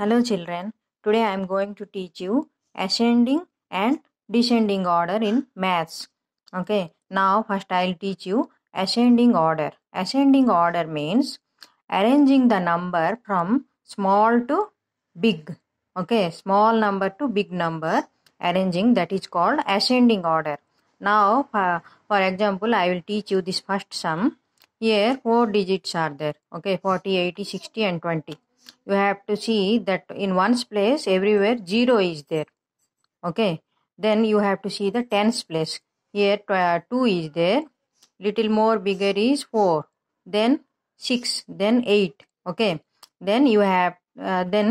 Hello children, today I am going to teach you ascending and descending order in maths. Okay, now first I will teach you ascending order. Ascending order means arranging the number from small to big. Okay, small number to big number arranging that is called ascending order. Now, for example, I will teach you this first sum. Here, four digits are there. Okay, 40, 80, 60, and 20 you have to see that in ones place everywhere 0 is there okay then you have to see the tens place here uh, 2 is there little more bigger is 4 then 6 then 8 okay then you have uh, then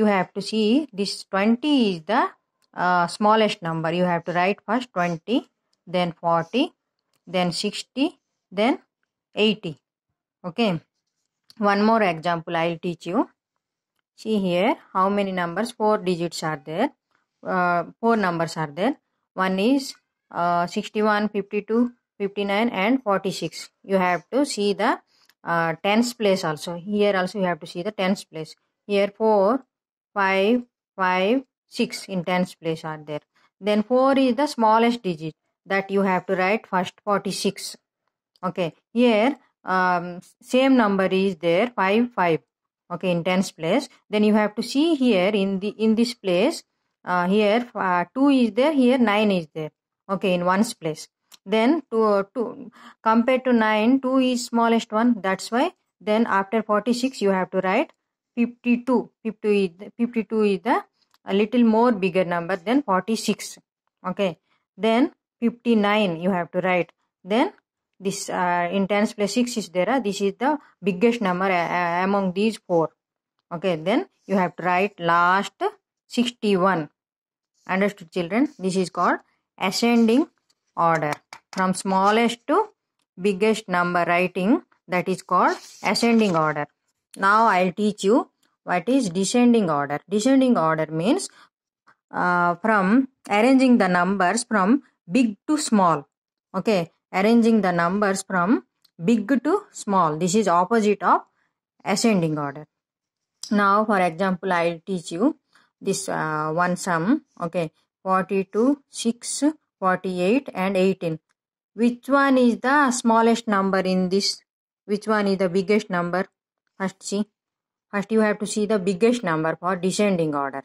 you have to see this 20 is the uh, smallest number you have to write first 20 then 40 then 60 then 80 okay one more example i'll teach you see here how many numbers four digits are there uh, four numbers are there one is uh, 61 52 59 and 46 you have to see the uh, tens place also here also you have to see the tens place here 4 5 5 6 in tens place are there then 4 is the smallest digit that you have to write first 46 okay here um, same number is there 5 5 okay in tens place then you have to see here in the in this place uh, here uh, 2 is there here 9 is there okay in ones place then 2 uh, 2 compared to 9 2 is smallest one that's why then after 46 you have to write 52 52 is 52 is the a little more bigger number than 46 okay then 59 you have to write then this uh, in tens place 6 is there ah, this is the biggest number uh, uh, among these four okay then you have to write last 61 understood children this is called ascending order from smallest to biggest number writing that is called ascending order now i'll teach you what is descending order descending order means uh, from arranging the numbers from big to small okay arranging the numbers from big to small. This is opposite of ascending order. Now, for example, I'll teach you this uh, one sum. Okay, 42, 6, 48 and 18. Which one is the smallest number in this? Which one is the biggest number? First see. First you have to see the biggest number for descending order.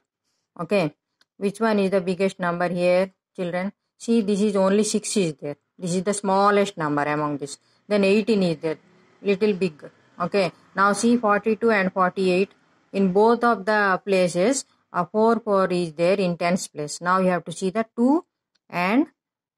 Okay. Which one is the biggest number here children? See this is only 6 is there this is the smallest number among this then 18 is there little big okay now see 42 and 48 in both of the places a 4 4 is there in tens place now you have to see the 2 and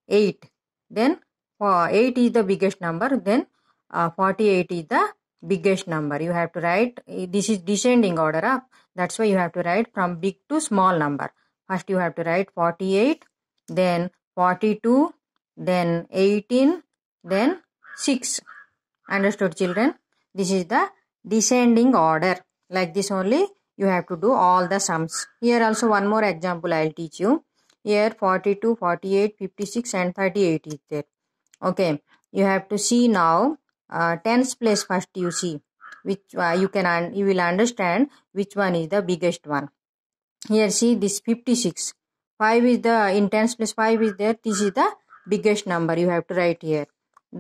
8 then uh, 8 is the biggest number then uh, 48 is the biggest number you have to write eh, this is descending order up that's why you have to write from big to small number first you have to write 48 then 42 then 18 then 6 understood children this is the descending order like this only you have to do all the sums here also one more example i'll teach you here 42 48 56 and 38 is there okay you have to see now uh, tens place first you see which uh, you can you will understand which one is the biggest one here see this 56 5 is the in tens place 5 is there this is the biggest number you have to write here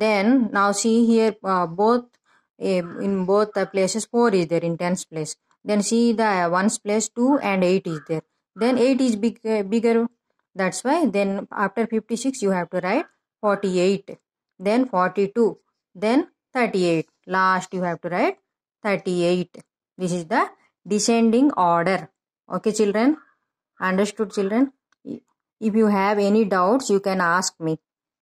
then now see here uh, both uh, in both the places 4 is there in tens place then see the ones place 2 and 8 is there then 8 is big, uh, bigger that's why then after 56 you have to write 48 then 42 then 38 last you have to write 38 this is the descending order okay children understood children if you have any doubts you can ask me.